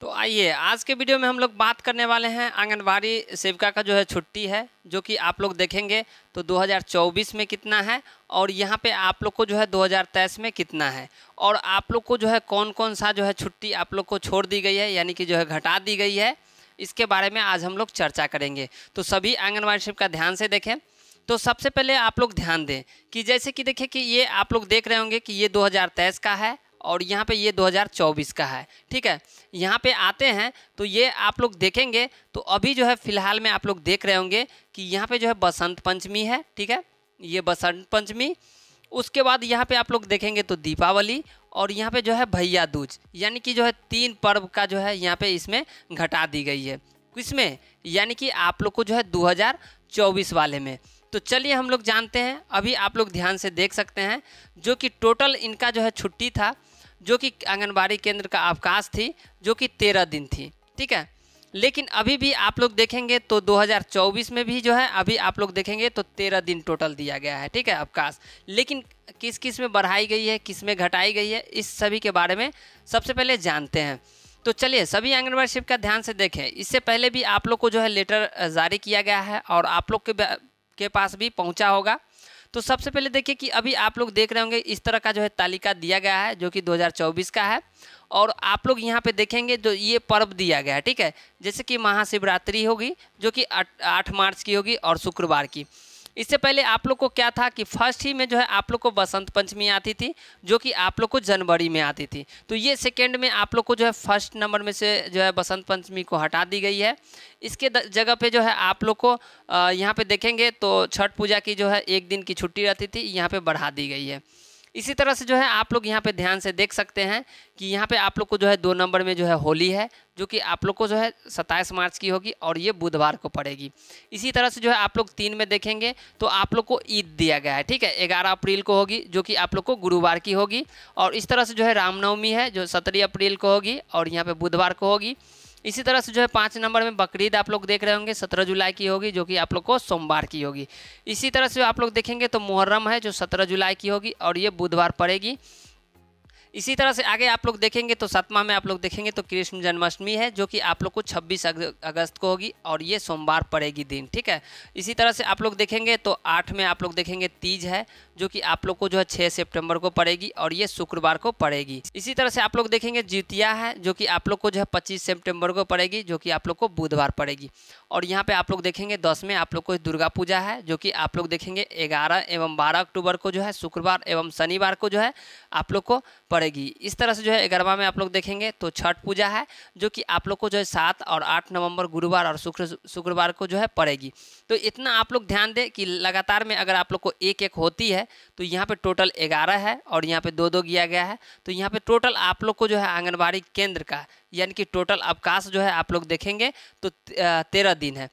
तो आइए आज के वीडियो में हम लोग बात करने वाले हैं आंगनबाड़ी सेविका का जो है छुट्टी है जो कि आप लोग देखेंगे तो 2024 में कितना है और यहाँ पे आप लोग को जो है 2023 में कितना है और आप लोग को जो है कौन कौन सा जो है छुट्टी आप लोग को छोड़ दी गई है यानी कि जो है घटा दी गई है इसके बारे में आज हम लोग चर्चा करेंगे तो सभी आंगनबाड़ी सेविका ध्यान से देखें तो सबसे पहले आप लोग ध्यान दें कि जैसे कि देखें कि ये आप लोग देख रहे होंगे कि ये 2023 का है और यहाँ पे ये 2024 का है ठीक है यहाँ पे आते हैं तो ये आप लोग देखेंगे तो अभी जो है फ़िलहाल में आप लोग देख रहे होंगे कि यहाँ पे जो है बसंत पंचमी है ठीक है ये बसंत पंचमी उसके बाद यहाँ पे आप लोग देखेंगे तो दीपावली और यहाँ पे जो है भैया दूज यानी कि जो है तीन पर्व का जो है यहाँ पर इसमें घटा दी गई है किसमें यानी कि आप लोग को जो है दो वाले में तो चलिए हम लोग जानते हैं अभी आप लोग ध्यान से देख सकते हैं जो कि टोटल इनका जो है छुट्टी था जो कि आंगनबाड़ी केंद्र का अवकाश थी जो कि तेरह दिन थी ठीक है लेकिन अभी भी आप लोग देखेंगे तो 2024 में भी जो है अभी आप लोग देखेंगे तो तेरह दिन टोटल दिया गया है ठीक है अवकाश लेकिन किस किस में बढ़ाई गई है किस में घटाई गई है इस सभी के बारे में सबसे पहले जानते हैं तो चलिए सभी आंगनबाड़ी शिप का ध्यान से देखें इससे पहले भी आप लोग को जो है लेटर जारी किया गया है और आप लोग के के पास भी पहुँचा होगा तो सबसे पहले देखिए कि अभी आप लोग देख रहे होंगे इस तरह का जो है तालिका दिया गया है जो कि 2024 का है और आप लोग यहाँ पे देखेंगे जो ये पर्व दिया गया है ठीक है जैसे कि महाशिवरात्रि होगी जो कि आठ मार्च की होगी और शुक्रवार की इससे पहले आप लोग को क्या था कि फर्स्ट ही में जो है आप लोग को बसंत पंचमी आती थी जो कि आप लोग को जनवरी में आती थी तो ये सेकेंड में आप लोग को जो है फर्स्ट नंबर में से जो है बसंत पंचमी को हटा दी गई है इसके जगह पे जो है आप लोग को यहाँ पे देखेंगे तो छठ पूजा की जो है एक दिन की छुट्टी रहती थी यहाँ पे बढ़ा दी गई है इसी तरह से जो है आप लोग यहाँ पे ध्यान से देख सकते हैं कि यहाँ पे आप लोग को जो है दो नंबर में जो है होली है जो कि आप लोग को जो है सत्ताईस मार्च की होगी और ये बुधवार को पड़ेगी इसी तरह से जो है आप लोग तीन में देखेंगे तो आप लोग को ईद दिया गया है ठीक है ग्यारह अप्रैल को होगी जो कि आप लोग को गुरुवार की होगी और इस तरह से जो है रामनवमी है जो सत्रह अप्रैल को होगी और यहाँ पर बुधवार को होगी इसी तरह से जो है पाँच नंबर में बकरीद आप लोग देख रहे होंगे सत्रह जुलाई की होगी जो कि आप लोग को सोमवार की होगी इसी तरह से आप लोग देखेंगे तो मुहर्रम है जो सत्रह जुलाई की होगी और ये बुधवार पड़ेगी इसी तरह से आगे आप लोग देखेंगे तो सतमा में आप लोग देखेंगे तो कृष्ण जन्माष्टमी है जो कि आप लोग को 26 अगस्त को होगी और ये सोमवार पड़ेगी दिन ठीक है इसी तरह से आप लोग देखेंगे तो आठ में आप लोग देखेंगे तीज है जो कि आप लोग को जो है छः सेप्टेम्बर को पड़ेगी और ये शुक्रवार को पड़ेगी इसी तरह से आप लोग देखेंगे जितिया है जो कि आप लोग को जो है पच्चीस सेप्टेम्बर को पड़ेगी जो कि आप लोग को बुधवार पड़ेगी और यहाँ पर आप लोग देखेंगे दस में आप लोग को दुर्गा पूजा है जो कि आप लोग देखेंगे ग्यारह एवं बारह अक्टूबर को जो है शुक्रवार एवं शनिवार को जो है आप लोग को पड़ेगी जाएगी इस तरह से जो है ग्यारहवा में आप लोग देखेंगे तो छठ पूजा है जो कि आप लोग को जो है सात और आठ नवंबर गुरुवार और शुक्र शुक्रवार को जो है पड़ेगी तो इतना आप लोग ध्यान दें कि लगातार में अगर आप लोग को एक एक होती है तो यहाँ पे टोटल ग्यारह है और यहाँ पे दो दो किया गया है तो यहाँ पे टोटल आप लोग को जो है आंगनबाड़ी केंद्र का यानी कि टोटल अवकाश जो है आप लोग देखेंगे तो तेरह दिन है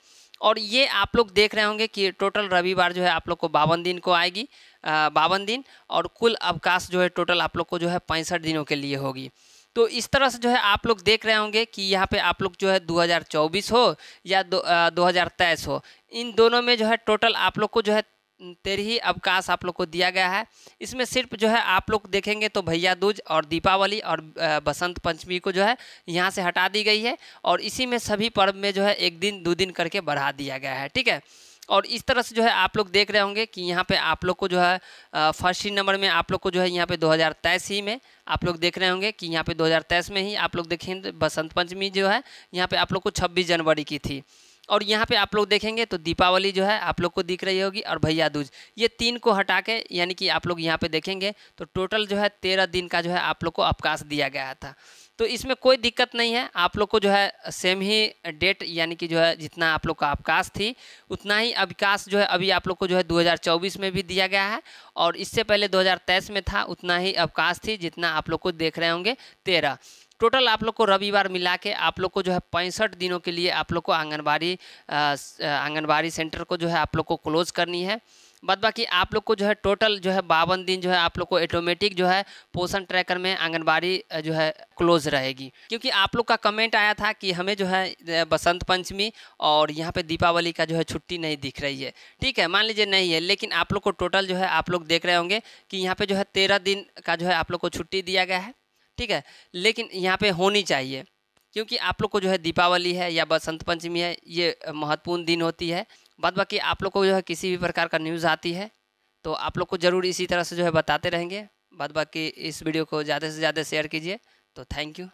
और ये आप लोग देख रहे होंगे कि टोटल रविवार जो है आप लोग को बावन दिन को आएगी बावन दिन और कुल अवकाश जो है टोटल आप लोग को जो है पैंसठ दिनों के लिए होगी तो इस तरह से जो है आप लोग देख रहे होंगे कि यहाँ पे आप लोग जो है 2024 हो या दो, हज़ार हो इन दोनों में जो है टोटल आप लोग को जो है तेरही अवकाश आप लोग को दिया गया है इसमें सिर्फ जो है आप लोग देखेंगे तो भैया दूज और दीपावली और बसंत पंचमी को जो है यहाँ से हटा दी गई है और इसी में सभी पर्व में जो है एक दिन दो दिन करके बढ़ा दिया गया है ठीक है और इस तरह से जो है आप लोग देख रहे होंगे कि यहाँ पे आप लोग को जो है फर्स्ट ही नंबर में आप लोग को जो है यहाँ पे दो ही में आप लोग देख रहे होंगे कि यहाँ पे दो में ही आप लोग देखें तो बसंत पंचमी जो है यहाँ पे आप लोग को 26 जनवरी की थी और यहाँ पे आप लोग देखेंगे तो दीपावली जो है आप लोग को दिख रही होगी और भैया दूज ये तीन को हटा के यानी कि आप लोग यहाँ पे देखेंगे तो टोटल जो है तेरह दिन का जो है आप लोग को अवकाश दिया गया था तो इसमें कोई दिक्कत नहीं है आप लोग को जो है सेम ही डेट यानी कि जो है जितना आप लोग का अवकाश थी उतना ही अवकाश जो है अभी आप लोग को जो है दो में भी दिया गया है और इससे पहले दो में था उतना ही अवकाश थी जितना आप लोग को देख रहे होंगे तेरह टोटल आप लोग को रविवार मिला के आप लोग को जो है पैंसठ दिनों के लिए आप लोग को आंगनबाड़ी आंगनबाड़ी सेंटर को जो है आप लोग को क्लोज करनी है बाद बाकी आप लोग को जो है टोटल जो है बावन दिन जो है आप लोग को ऑटोमेटिक जो है पोषण ट्रैकर में आंगनबाड़ी जो है क्लोज रहेगी क्योंकि आप लोग का कमेंट आया था कि हमें जो है बसंत पंचमी और यहाँ पे दीपावली का जो है छुट्टी नहीं दिख रही है ठीक है मान लीजिए नहीं है लेकिन आप लोग को टोटल जो है आप लोग देख रहे होंगे कि यहाँ पर जो है तेरह दिन का जो है आप लोग को छुट्टी दिया गया है ठीक है लेकिन यहाँ पे होनी चाहिए क्योंकि आप लोग को जो है दीपावली है या बसंत पंचमी है ये महत्वपूर्ण दिन होती है बाद बाकी आप लोग को जो है किसी भी प्रकार का न्यूज़ आती है तो आप लोग को ज़रूर इसी तरह से जो है बताते रहेंगे बाद बाकी इस वीडियो को ज़्यादा से ज़्यादा शेयर कीजिए तो थैंक यू